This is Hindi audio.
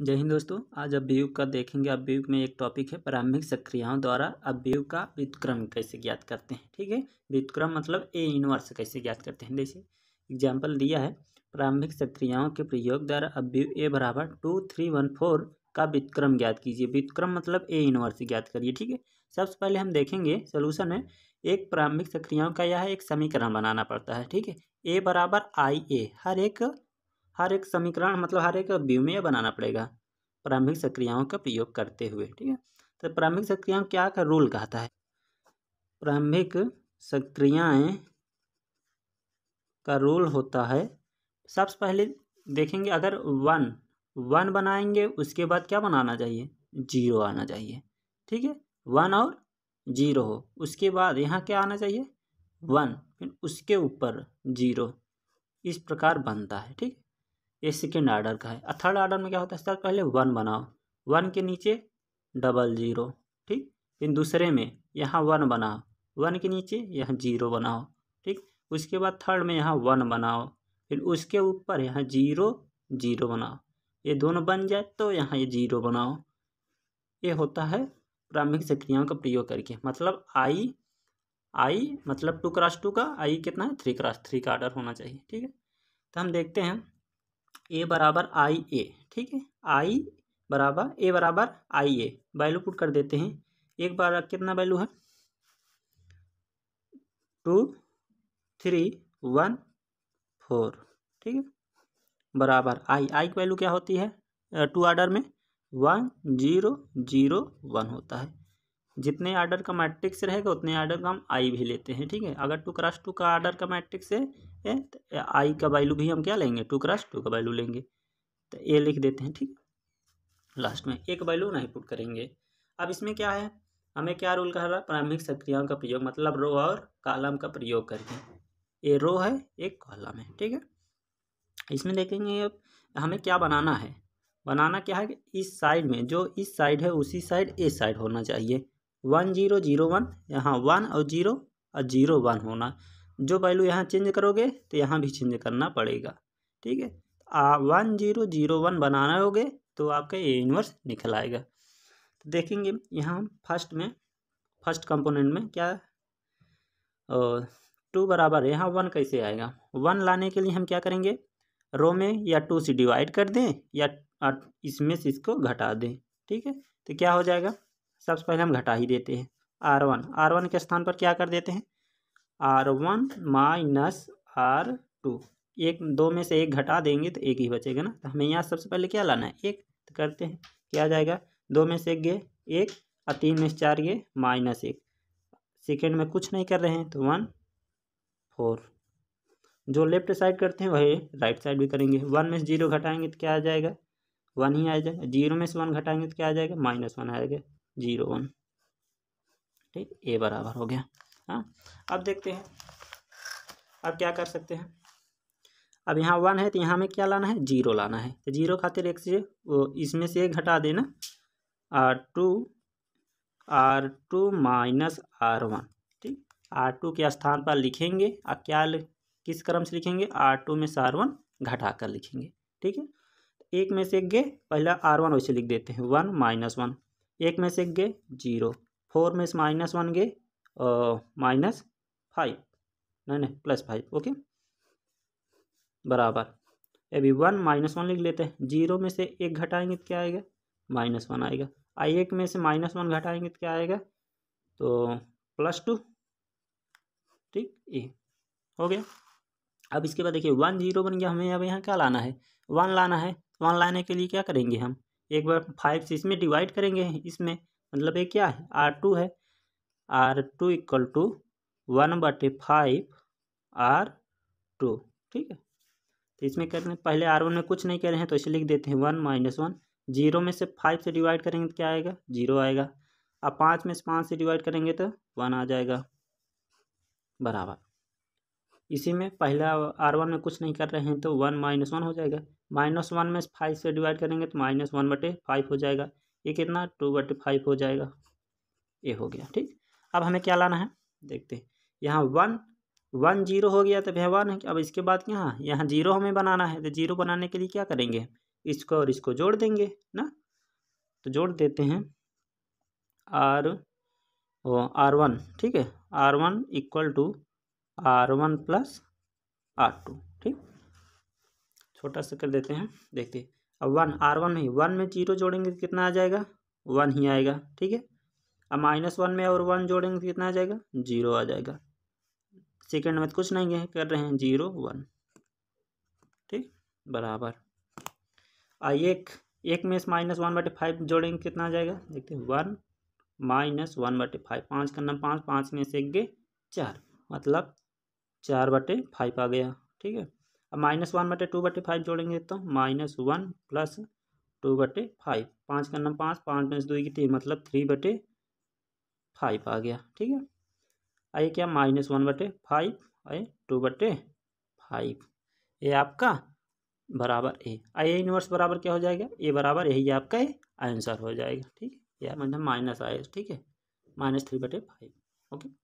जय हिंद दोस्तों आज अभियुग का देखेंगे अभियुग में एक टॉपिक है प्रारंभिक सक्रियाओं द्वारा अभियुग का व्युतक्रम कैसे ज्ञात करते हैं ठीक है व्युतक्रम मतलब ए इनवर्स कैसे ज्ञात करते हैं जैसे एग्जाम्पल दिया है प्रारंभिक सक्रियाओं के प्रयोग द्वारा अभियुग ए बराबर टू थ्री वन फोर का व्युतक्रम ज्ञात कीजिए व्युतक्रम मतलब ए इनवर्स ज्ञात करिए ठीक है सबसे पहले हम देखेंगे सोल्यूशन में एक प्रारंभिक सक्रियाओं का यह एक समीकरण बनाना पड़ता है ठीक है ए बराबर आई ए हर एक हर एक समीकरण मतलब हर एक व्यूमेय बनाना पड़ेगा प्रारंभिक सक्रियाओं का प्रयोग करते हुए ठीक है तो प्रारंभिक सक्रियाओं क्या का रूल कहता है प्रारंभिक सक्रियाएं का रूल होता है सबसे पहले देखेंगे अगर वन वन बनाएंगे उसके बाद क्या बनाना चाहिए जीरो आना चाहिए ठीक है वन और जीरो हो उसके बाद यहाँ क्या आना चाहिए वन फिर उसके ऊपर जीरो इस प्रकार बनता है ठीक ये सेकेंड आर्डर का है और थर्ड आर्डर में क्या होता है सर पहले वन बनाओ वन के नीचे डबल ज़ीरो ठीक फिर दूसरे में यहाँ वन बनाओ वन के नीचे यहाँ जीरो बनाओ ठीक उसके बाद थर्ड में यहाँ वन बनाओ फिर उसके ऊपर यहाँ जीरो जीरो बनाओ ये दोनों बन जाए तो यहाँ ये जीरो बनाओ ये होता है प्रारंभिक सक्रियाओं का प्रयोग करके मतलब आई आई मतलब टू क्रॉस टू का आई कितना है थ्री क्रॉस थ्री का आर्डर होना चाहिए ठीक है तो हम देखते हैं ए बराबर आई ए ठीक है आई बराबर ए बराबर आई ए वैल्यू पुट कर देते हैं एक बार कितना वैल्यू है टू थ्री वन फोर ठीक है बराबर आई आई की वैल्यू क्या होती है टू आर्डर में वन जीरो जीरो वन होता है जितने आर्डर का मैट्रिक्स रहेगा उतने आर्डर का हम आई भी लेते हैं ठीक है अगर टू क्रॉस टू का आर्डर का मैट्रिक्स है तो आई का वैल्यू भी हम क्या लेंगे टू क्रॉस टू का वैल्यू लेंगे तो ए लिख देते हैं ठीक लास्ट में एक वैल्यू नहीं पुट करेंगे अब इसमें क्या है हमें क्या रूल कह रहा है प्रारंभिक सक्रियाओं का प्रयोग मतलब रो और कालम का प्रयोग करके ये रो है एक कॉलम है ठीक है इसमें देखेंगे अब हमें क्या बनाना है बनाना क्या है कि इस साइड में जो इस साइड है उसी साइड ए साइड होना चाहिए वन जीरो जीरो वन यहाँ वन और जीरो और जीरो वन होना जो वैल्यू यहाँ चेंज करोगे तो यहाँ भी चेंज करना पड़ेगा ठीक है वन जीरो जीरो वन बनाना होगे तो आपका ये इनवर्स निकल आएगा तो देखेंगे यहाँ हम फर्स्ट में फर्स्ट कंपोनेंट में क्या टू बराबर यहाँ वन कैसे आएगा वन लाने के लिए हम क्या करेंगे रो में या टू से डिवाइड कर दें या इसमें से इसको घटा दें ठीक है तो क्या हो जाएगा सबसे पहले हम घटा ही देते हैं आर वन आर वन के स्थान पर क्या कर देते हैं R one minus R two एक दो में से एक घटा देंगे तो एक ही बचेगा ना तो हमें यहाँ सबसे पहले क्या लाना है एक तो करते हैं क्या जाएगा दो में से एक गए एक और तीन में से चार गए माइनस एक सेकेंड में कुछ नहीं कर रहे हैं तो वन फोर जो लेफ्ट साइड करते हैं वही राइट साइड भी करेंगे वन में से जीरो घटाएंगे तो क्या आ जाएगा वन ही आ जाएगा जीरो में से वन घटाएंगे तो क्या आ जाएगा माइनस वन आएगा जीरो वन ठीक ए बराबर हो गया हाँ अब देखते हैं अब क्या कर सकते हैं अब यहाँ वन है तो यहाँ में क्या लाना है जीरो लाना है तो जीरो खातिर एक से वो इसमें से एक घटा देना R two R two minus R one ठीक आर टू के स्थान पर लिखेंगे अब क्या किस क्रम से लिखेंगे आर टू में से आर वन घटा कर लिखेंगे ठीक है एक में से एक गए पहला आर वन वैसे लिख देते हैं वन माइनस वन एक में से गए जीरो फोर में से माइनस वन गए माइनस फाइव नहीं नहीं प्लस फाइव ओके बराबर अभी वन माइनस वन लिख लेते हैं जीरो में से एक घटाएंगे तो क्या आएगा माइनस वन आएगा आई एक में से माइनस वन घटाएंगे तो क्या आएगा तो प्लस टू ठीक ये हो गया अब इसके बाद देखिए वन जीरो बन गया हमें अब यहाँ क्या लाना है वन लाना है वन लाने के लिए क्या करेंगे हम एक बार फाइव से इसमें डिवाइड करेंगे इसमें मतलब ये क्या है आर टू है R two equal to one बटे फाइव आर टू ठीक है तो इसमें कर रहे पहले आर वन में कुछ नहीं कह रहे हैं तो इसे लिख देते हैं वन माइनस वन जीरो में से फाइव से डिवाइड करेंगे तो क्या आएगा जीरो आएगा अब पाँच में से पाँच से डिवाइड करेंगे तो वन आ जाएगा बराबर इसी में पहला आर वन में कुछ नहीं कर रहे हैं तो वन माइनस वन हो जाएगा माइनस वन में फाइव से डिवाइड करेंगे तो माइनस वन बटे फाइव हो जाएगा ये कितना टू बटे फाइव हो जाएगा ये हो गया ठीक अब हमें क्या लाना है देखते हैं यहाँ वन वन जीरो हो गया तो भैया वन है अब इसके बाद यहाँ यहाँ जीरो हमें बनाना है तो जीरो बनाने के लिए क्या करेंगे इसको और इसको जोड़ देंगे ना तो जोड़ देते हैं आर ओ आर वन ठीक है R one equal to R one plus R two ठीक छोटा सा कर देते हैं देखते अब वन आर वन नहीं वन में जीरो जोड़ेंगे तो कितना आ जाएगा वन ही आएगा ठीक है अब माइनस वन में और वन जोड़ेंगे तो कितना आ जाएगा जीरो आ जाएगा सेकेंड में तो कुछ नहीं है कर रहे हैं जीरो वन ठीक बराबर आ एक एक में इस माइनस वन बटे फाइव जोड़ेंगे तो कितना आ जाएगा देखते हैं वन माइनस वन बटे फाइव पाँच करना पाँच पाँच में से एक गए चार मतलब चार बटे फाइव आ गया ठीक है अब माइनस वन बटे टू बटे फाइव जोड़ेंगे तो माइनस वन प्लस टू बटे फाइव पाँच का नाम पाँच पाँच माइनस दो की तीन मतलब थ्री बटे फाइव आ गया ठीक है आइए क्या माइनस वन बटे फाइव आए टू बटे फाइव ये आपका बराबर ए आइए इनवर्स बराबर क्या हो जाएगा ए बराबर यही आपका ए आंसर हो जाएगा ठीक है या मतलब माइनस आए ठीक है माइनस थ्री बटे फाइव ओके